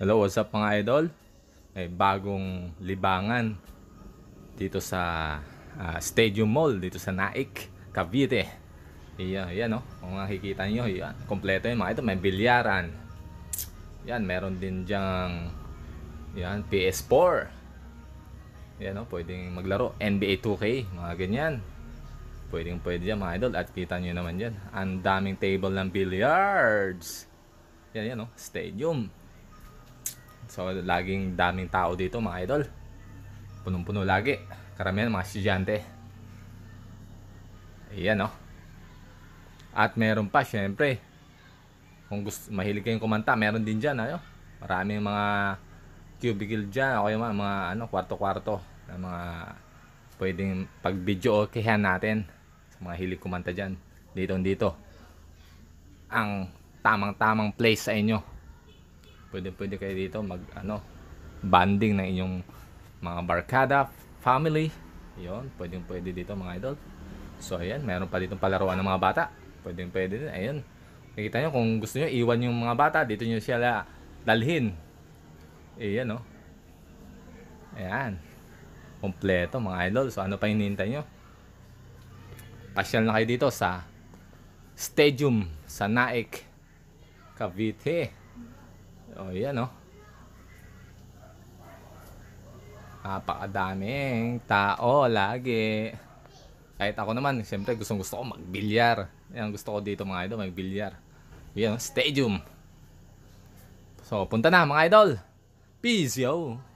Hello, what's up mga idol? May bagong libangan dito sa uh, Stadium Mall, dito sa Naik, Cavite. Iyan, iyan no? Kung nakikita nyo, iyan. kompleto yun mga idol. May bilyaran. Yan, meron din dyang yan, PS4. Yan no? pwedeng maglaro. NBA 2K, mga ganyan. Pwedeng pwede dyan mga idol. At kita nyo naman yan. Ang daming table ng billiards. Yan, yan no? Stadium. So, laging daming tao dito mga idol. Punong-puno lagi. Karamihan mga estudyante. Ayan, no? At meron pa, syempre. Kung gusto, mahilig kayong kumanta, meron din dyan, ayo. Maraming mga cubicle dyan. O yung mga, mga ano, kwarto-kwarto. Na mga pwedeng pag-video okayan natin. Sa mga hilig kumanta dyan. Dito-dito. Ang tamang-tamang place sa inyo pwede pwede kayo dito mag ano banding ng inyong mga barkada family yon pwede pwede dito mga idol so ayan meron pa dito palaruan ng mga bata pwede pwede din ayan nakikita nyo kung gusto nyo iwan yung mga bata dito nyo sila dalhin ayan no oh. ayan kompleto mga idol so ano pa hinihintay nyo pasyal na kayo dito sa stadium sa Naik Cavite Oh, yan o. Oh. Napakadaming eh. tao lagi. Kahit ako naman, siyempre gustong gusto ko magbilyar. Yan, gusto ko dito mga idol, magbilyar. Yan, oh, stadium. So, punta na mga idol. Peace, yo!